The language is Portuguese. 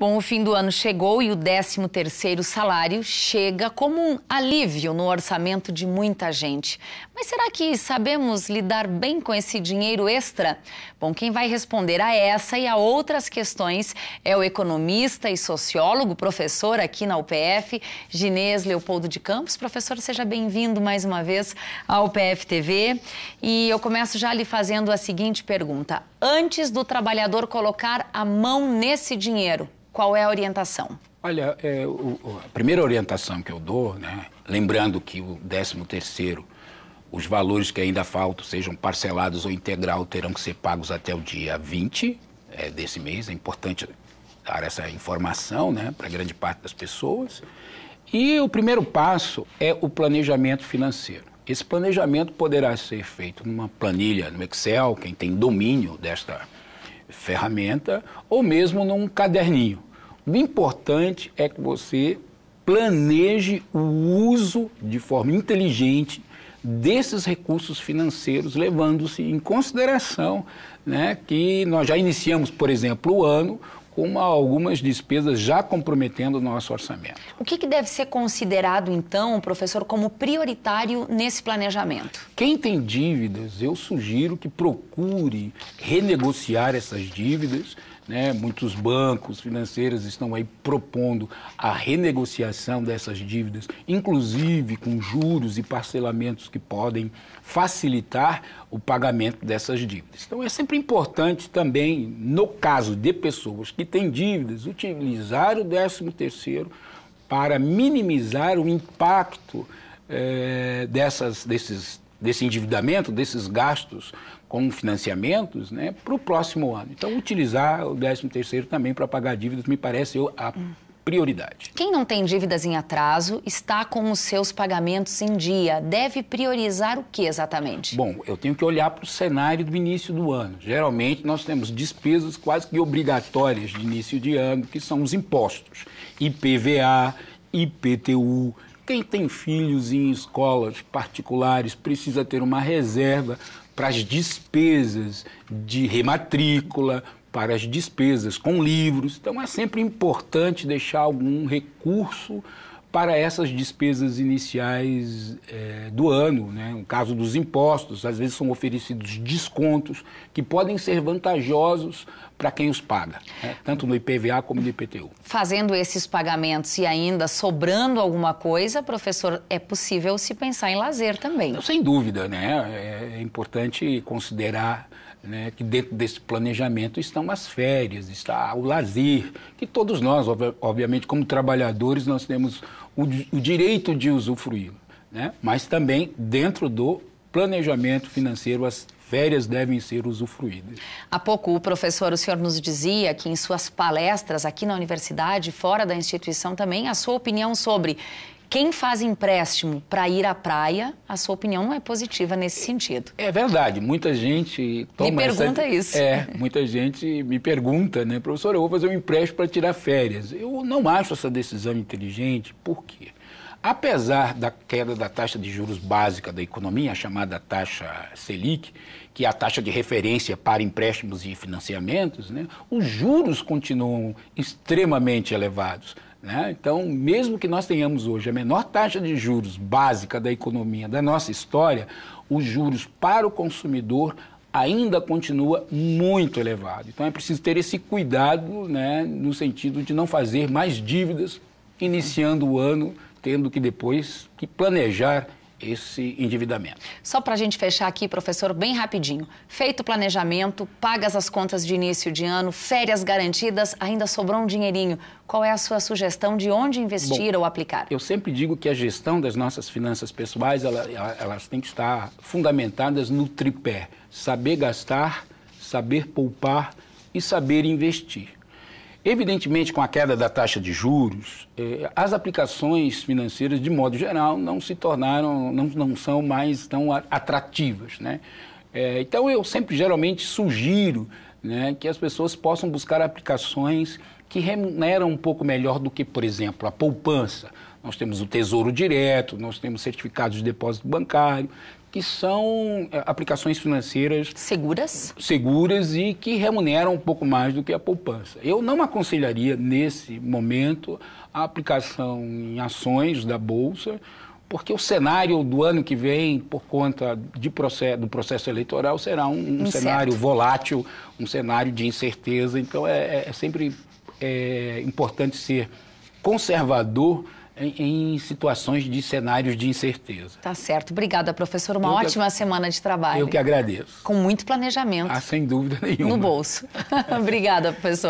Bom, o fim do ano chegou e o 13º salário chega como um alívio no orçamento de muita gente. Mas será que sabemos lidar bem com esse dinheiro extra? Bom, quem vai responder a essa e a outras questões é o economista e sociólogo, professor aqui na UPF, Ginês Leopoldo de Campos. Professor, seja bem-vindo mais uma vez à UPF TV. E eu começo já lhe fazendo a seguinte pergunta: antes do trabalhador colocar a mão nesse dinheiro, qual é a orientação? Olha, é, o, a primeira orientação que eu dou, né, lembrando que o 13 terceiro os valores que ainda faltam, sejam parcelados ou integral, terão que ser pagos até o dia 20 é, eh, desse mês. É importante dar essa informação né, para grande parte das pessoas. E o primeiro passo é o planejamento financeiro. Esse planejamento poderá ser feito numa planilha no Excel, quem tem domínio desta ferramenta, ou mesmo num caderninho. O importante é que você planeje o uso de forma inteligente desses recursos financeiros, levando-se em consideração né, que nós já iniciamos, por exemplo, o ano com algumas despesas já comprometendo o nosso orçamento. O que, que, deve ser considerado, então, professor, como prioritário nesse planejamento? Quem tem dívidas, eu sugiro que procure renegociar essas dívidas né? Muitos bancos financeiros estão aí propondo a renegociação dessas dívidas, inclusive com juros e parcelamentos que podem facilitar o pagamento dessas dívidas. Então, é sempre importante também, no caso de pessoas que têm dívidas, utilizar o 13º para minimizar o impacto eh, dessas, desses desse endividamento, desses gastos com financiamentos, né, para o próximo ano. Então, utilizar o 13º também para pagar dívidas me parece a prioridade. Quem não tem dívidas em atraso está com os seus pagamentos em dia. Deve priorizar o que exatamente? Bom, eu tenho que olhar para o cenário do início do ano. Geralmente nós temos despesas quase que obrigatórias de início de ano, que são os impostos: IPVA, IPTU, quem tem filhos em escolas particulares precisa ter uma reserva para as despesas de rematrícula, para as despesas com livros. Então é sempre importante deixar algum recurso para essas despesas iniciais é, do ano. Né? No caso dos impostos, às vezes são oferecidos descontos que podem ser vantajosos para quem os paga, né? tanto no IPVA como no IPTU fazendo esses pagamentos e ainda sobrando alguma coisa, professor, é possível se pensar em lazer também. Sem dúvida, né? É, é importante considerar né, que dentro desse planejamento estão as férias, está o lazer, que todos nós, obviamente, como trabalhadores, nós temos o, o direito de usufruir, né? mas também dentro do planejamento financeiro as férias devem ser usufruídas. Há pouco, o professor, o senhor nos dizia que em suas palestras aqui na universidade, fora da instituição também, a sua opinião sobre quem faz empréstimo para ir à praia, a sua opinião não é positiva nesse sentido. É verdade, muita gente toma Me pergunta essa... isso. É, muita gente me pergunta, né, professor, eu vou fazer um empréstimo para tirar férias. Eu não acho essa decisão inteligente, por quê? Apesar da queda da taxa de juros básica da economia, a chamada taxa Selic, que é a taxa de referência para empréstimos e financiamentos, né, os juros continuam extremamente elevados. Né? Então, mesmo que nós tenhamos hoje a menor taxa de juros básica da economia da nossa história, os juros para o consumidor ainda continua muito elevado. Então é preciso ter esse cuidado, né, no sentido de não fazer mais dívidas iniciando o ano tendo que depois que planejar esse endividamento. Só para a gente fechar aqui, professor, bem rapidinho. Feito o planejamento, pagas as contas de início de ano, férias garantidas, ainda sobrou um dinheirinho. Qual é a sua sugestão de onde investir Bom, ou aplicar? Eu sempre digo que a gestão das nossas finanças pessoais, ela, ela, elas têm que estar fundamentadas no tripé. Saber gastar, saber poupar e saber investir. Evidentemente, com a queda da taxa de juros, eh, as aplicações financeiras, de modo geral, não se tornaram, não, não são mais tão atrativas. Né? Eh, então, eu sempre geralmente sugiro né, que as pessoas possam buscar aplicações que remuneram um pouco melhor do que, por exemplo, a poupança. Nós temos o Tesouro Direto, nós temos certificados de depósito bancário, que são é, aplicações financeiras seguras, seguras e que remuneram um pouco mais do que a poupança. Eu não aconselharia nesse momento a aplicação em ações da bolsa, porque o cenário do ano que vem, por conta processo, do processo eleitoral, será um, um cenário volátil, um cenário de incerteza. Então, é, é, é sempre é, importante ser conservador em, em, situações de cenários de incerteza. Tá certo. Obrigada, professor. Uma eu ótima que... semana de trabalho. Eu que agradeço. Com muito planejamento. Ah, sem dúvida nenhuma. No bolso. Obrigada, professor.